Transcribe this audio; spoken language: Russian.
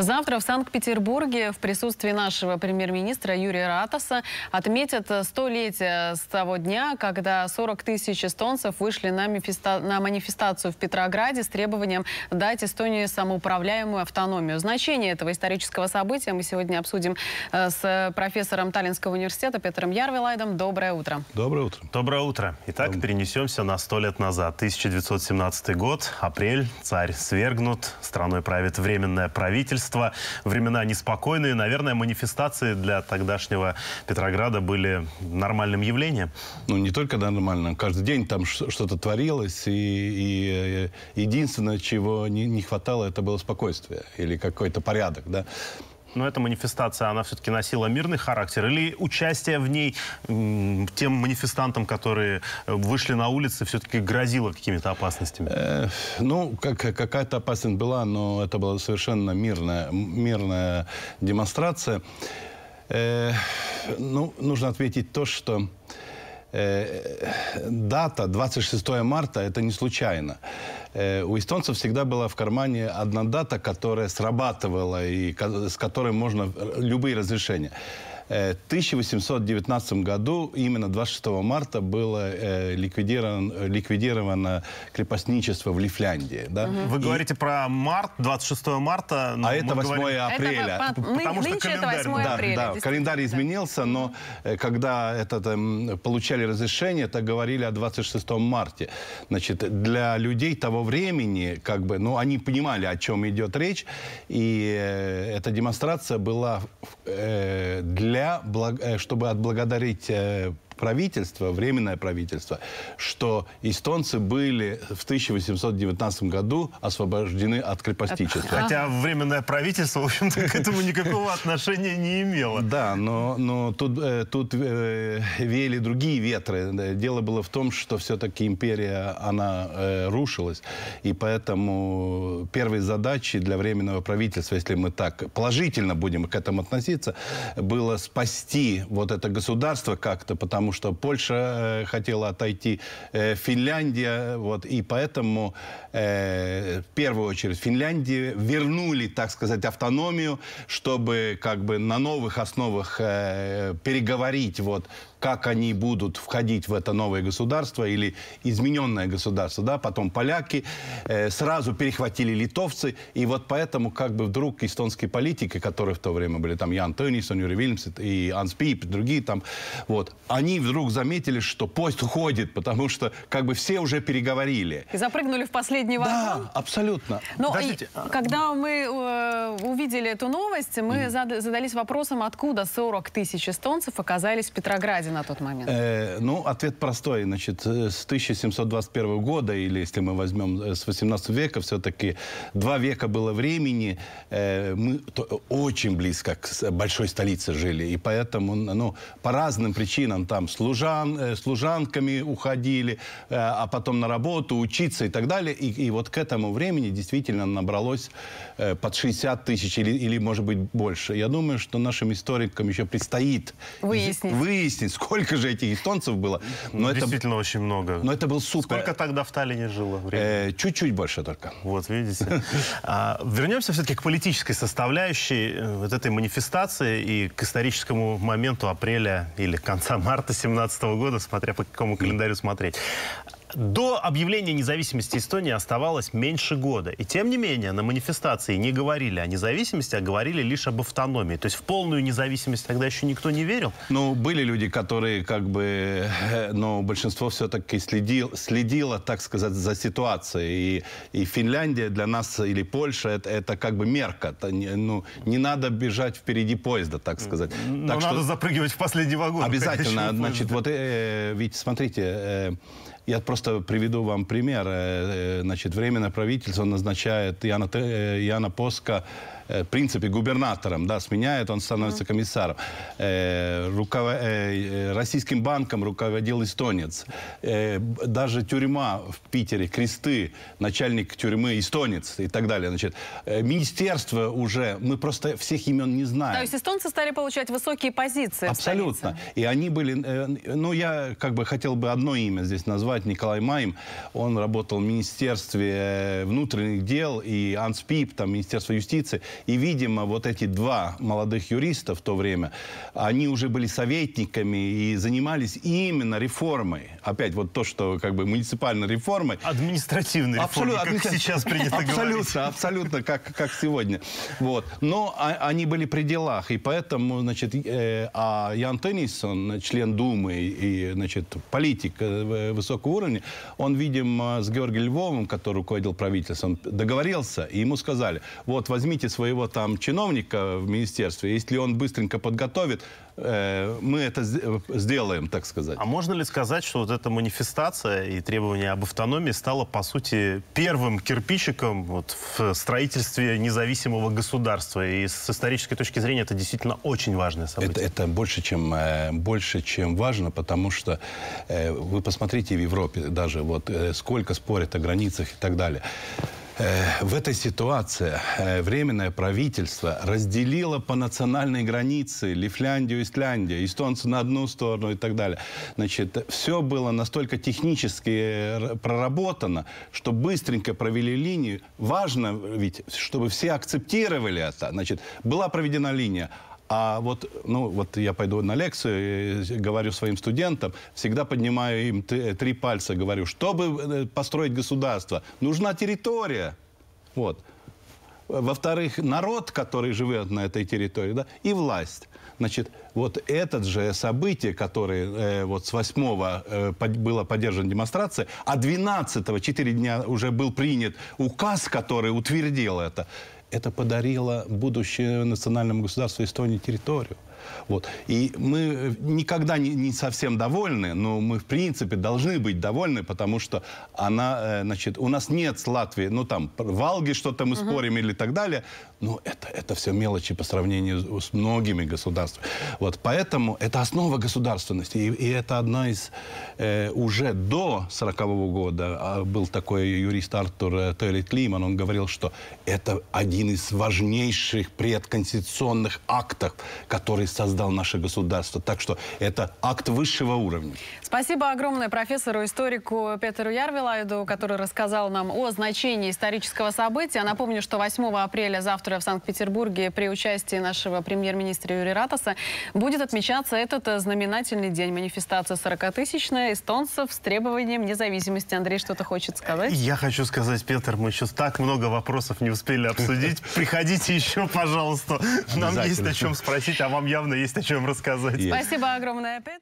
Завтра в Санкт-Петербурге в присутствии нашего премьер-министра Юрия Ратаса отметят столетие с того дня, когда 40 тысяч эстонцев вышли на, мифеста... на манифестацию в Петрограде с требованием дать Эстонии самоуправляемую автономию. Значение этого исторического события мы сегодня обсудим э, с профессором Таллинского университета Петром Ярвилайдом. Доброе утро. Доброе утро. Доброе утро. Итак, Доброе. перенесемся на сто лет назад. 1917 год, апрель, царь свергнут, страной правит временное правительство правительства. Времена неспокойные. Наверное, манифестации для тогдашнего Петрограда были нормальным явлением. Ну, не только нормальным. Каждый день там что-то творилось. И, и э, единственное, чего не, не хватало, это было спокойствие или какой-то порядок. Да? Но эта манифестация, она все-таки носила мирный характер? Или участие в ней тем манифестантам, которые э, вышли на улицы, все-таки грозило какими-то опасностями? Э, ну, как, какая-то опасность была, но это была совершенно мирная, мирная демонстрация. Э, ну, нужно ответить то, что э, дата 26 марта, это не случайно. Э, у эстонцев всегда была в кармане одна дата, которая срабатывала и с которой можно любые разрешения. 1819 э, году, именно 26 марта, было э, ликвидировано, ликвидировано крепостничество в Лифляндии. Да? Вы и... говорите про март, 26 марта. А это 8 говорим... апреля. Это, потому что календарь... это 8 апреля. Да, да, календарь изменился, но э, когда это, там, эм, получали разрешение, так говорили о 26 марте. Значит, для людей того времени, как бы, ну, они понимали, о чем идет речь, и э, эта демонстрация была э, для для, э, чтобы отблагодарить э, правительство, временное правительство, что эстонцы были в 1819 году освобождены от крепостничества. Хотя временное правительство, в общем-то, к этому никакого отношения не имело. Да, но, но тут, э, тут э, веяли другие ветры. Дело было в том, что все-таки империя, она э, рушилась, и поэтому первой задачей для временного правительства, если мы так положительно будем к этому относиться, было спасти вот это государство как-то, потому потому что Польша э, хотела отойти, э, Финляндия, вот, и поэтому э, в первую очередь Финляндии вернули, так сказать, автономию, чтобы как бы на новых основах э, переговорить вот как они будут входить в это новое государство или измененное государство, да, потом поляки, э, сразу перехватили литовцы, и вот поэтому как бы вдруг эстонские политики, которые в то время были, там Ян Теннисон, Юрий Вильямс и Анс Пип, другие там, вот, они вдруг заметили, что поезд уходит, потому что как бы все уже переговорили. И запрыгнули в последний вагон? Да, абсолютно. Но ну, Подождите. А, когда мы э, увидели эту новость, мы mm. задались вопросом, откуда 40 тысяч эстонцев оказались в Петрограде. Кавказе на тот момент? Э, ну, ответ простой. Значит, э, с 1721 года, или если мы возьмем э, с 18 века, все-таки два века было времени, э, мы то, очень близко к большой столице жили. И поэтому, ну, по разным причинам, там, служан, э, служанками уходили, э, а потом на работу, учиться и так далее. И, и вот к этому времени действительно набралось э, под 60 тысяч или, или, может быть, больше. Я думаю, что нашим историкам еще предстоит выяснить, выяснить сколько же этих эстонцев было. Но Действительно это, очень много. Но это был супер. Сколько тогда в Таллине жило э, Чуть-чуть э, больше только. Вот, видите. а, вернемся все-таки к политической составляющей э, вот этой манифестации и к историческому моменту апреля или конца марта 17 года, смотря по какому календарю смотреть. До объявления независимости Эстонии оставалось меньше года. И тем не менее, на манифестации не говорили о независимости, а говорили лишь об автономии. То есть в полную независимость тогда еще никто не верил. Ну, были люди, которые как бы... Э, Но ну, большинство все-таки следил, следило, так сказать, за ситуацией. И, и Финляндия для нас, или Польша, это, это как бы мерка. Это не, ну, не надо бежать впереди поезда, так сказать. Но ну, так надо что... запрыгивать в последний вагон. Обязательно. Значит, поезда. вот э, ведь смотрите, э, я просто Просто приведу вам пример. Э, э, значит, Временное правительство назначает Яна, э, Яна Поска Э, в принципе, губернатором, да, сменяет, он становится комиссаром. Э, Руков... Э, российским банком руководил эстонец. Даже тюрьма в Питере, кресты, начальник тюрьмы эстонец и так далее. Значит, министерство уже, мы просто всех имен не знаем. То есть эстонцы стали получать высокие позиции Абсолютно. И они были, ну, я как бы хотел бы одно имя здесь назвать, Николай Майм. Он работал в Министерстве внутренних дел и Анспип, там, Министерство юстиции. И, видимо, вот эти два молодых юриста в то время, они уже были советниками и занимались именно реформой. Опять вот то, что как бы муниципальной реформой. Административной абсолютно, реформой, административ... как сейчас принято абсолютно, говорить. Абсолютно, как, как сегодня. Вот. Но а, они были при делах, и поэтому, значит, э, а Ян Теннисон, член Думы и, значит, политик э, э, высокого уровня, он, видимо, с Георгием Львовым, который руководил правительством, договорился, и ему сказали, вот, возьмите свои своего там чиновника в министерстве, если он быстренько подготовит, э, мы это сделаем, так сказать. А можно ли сказать, что вот эта манифестация и требование об автономии стало, по сути, первым кирпичиком вот в строительстве независимого государства? И с исторической точки зрения это действительно очень важное событие. Это, это больше, чем, э, больше, чем важно, потому что э, вы посмотрите в Европе даже, вот сколько спорят о границах и так далее. Э, в этой ситуации э, Временное правительство разделило по национальной границе Лифляндию, Исляндию, эстонцы на одну сторону и так далее. Значит, все было настолько технически э, проработано, что быстренько провели линию. Важно ведь, чтобы все акцептировали это. Значит, была проведена линия. А вот, ну, вот я пойду на лекцию, говорю своим студентам, всегда поднимаю им э, три пальца, говорю, чтобы э, построить государство, нужна территория. Вот. Во-вторых, народ, который живет на этой территории, да, и власть. Значит, вот это же событие, которое э, вот с 8 э, под, было поддержана демонстрация, а 12-го, 4 дня уже был принят указ, который утвердил это это подарило будущее национальному государству Эстонии территорию. Вот. И мы э, никогда не, не совсем довольны, но мы, в принципе, должны быть довольны, потому что она, э, значит, у нас нет с Латвии, ну, там, Валги что-то мы uh -huh. спорим или так далее, но это, это все мелочи по сравнению с многими государствами. Вот. Поэтому это основа государственности, и, и это одна из... Э, уже до 40 года а, был такой юрист Артур э, Тойлет Климан, он говорил, что это один из важнейших предконституционных актов, который создал наше государство. Так что это акт высшего уровня. Спасибо огромное профессору, историку Петеру Ярвилайду, который рассказал нам о значении исторического события. Напомню, что 8 апреля завтра в Санкт-Петербурге при участии нашего премьер-министра Юрия Ратаса будет отмечаться этот э, знаменательный день. Манифестация 40-тысячная эстонцев с требованием независимости. Андрей что-то хочет сказать? Я хочу сказать, Петр, мы сейчас так много вопросов не успели обсудить. Приходите еще, пожалуйста. Нам есть о чем спросить, а вам я явно есть о чем рассказать. Есть. Спасибо огромное опять.